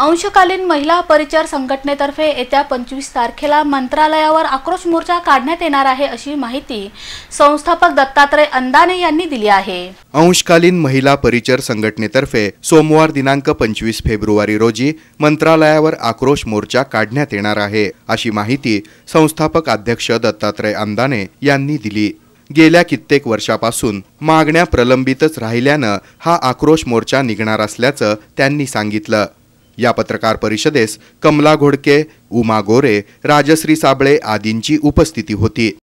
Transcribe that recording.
अंशकालीन महिला परिचार संघटनेतर्फे येत्या पंचवीस तारखेला मंत्रालयावर आक्रोश मोर्चा काढण्यात येणार आहे अशी माहिती संस्थापक दत्तात्रय अंदाने यांनी दिली आहे अंशकालीन महिला परिचर संघटनेतर्फे सोमवार दिनांक पंचवीस फेब्रुवारी रोजी मंत्रालयावर आक्रोश मोर्चा काढण्यात येणार आहे अशी माहिती संस्थापक अध्यक्ष दत्तात्रय अंदाने यांनी दिली गेल्या कित्येक वर्षापासून मागण्या प्रलंबितच राहिल्यानं हा आक्रोश मोर्चा निघणार असल्याचं त्यांनी सांगितलं या पत्रकार परिषदेस कमला घोडके उमा गोरे राजश्री साबळे आदींची उपस्थिती होती